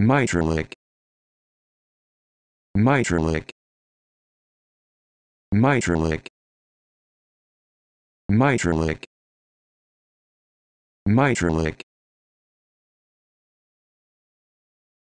Mitralic Mitralic Mitralic Mitralic Mitralic